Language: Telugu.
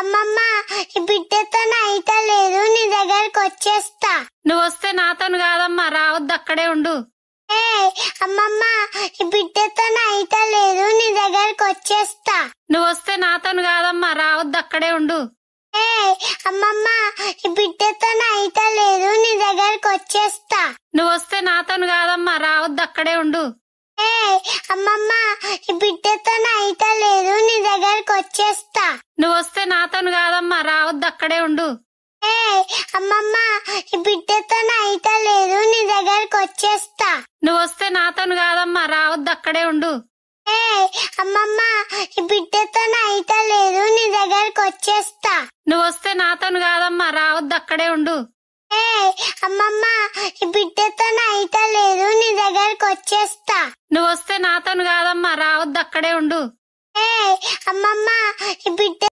అమ్మమ్మ ఈ బిడ్డతో అయితే లేదు నీ దగ్గరకు వచ్చేస్తా నువ్వు వస్తే నాతోను కాదమ్మా రావద్దు అక్కడే ఉండు ఏ అమ్మమ్మ ఈ బిడ్డతో అయితే లేదు నీ దగ్గరకు వచ్చేస్తా నువ్వు వస్తే నాతోను కాదమ్మా రావద్దు అక్కడే ఉండు ఏ అమ్మమ్మ ఈ బిడ్డతో అయితే లేదు నీ దగ్గరకు వచ్చేస్తా నువ్వు వస్తే నాతోను కాదమ్మా రావద్దు అక్కడే ఉండు ఏ అమ్మమ్మ ఈ బిడ్డతో అయితే లేదు దగ్గరకు వచ్చేస్తా నువ్వు వస్తే నాతోను కాదమ్మా రావద్దు అక్కడే ఉండు ఏ అమ్మమ్మ బిడ్డతో నైట లేదు నీ దగ్గరకు వచ్చేస్తా నువ్వు వస్తే నాతోను కాదమ్మా రావద్దు అక్కడే ఉండు ఏ అమ్మమ్మ బిడ్డతో అయితే లేదు నీ దగ్గరకు వచ్చేస్తా నువ్వు వస్తే నాతోను కాదమ్మా రావద్దు అక్కడే ఉండు ఏ అమ్మమ్మ బిడ్డతో అయితే లేదు నీ దగ్గరకు వచ్చేస్తా నువ్వు వస్తే నాతోను కాదమ్మా రావద్దు అక్కడే ఉండు মামা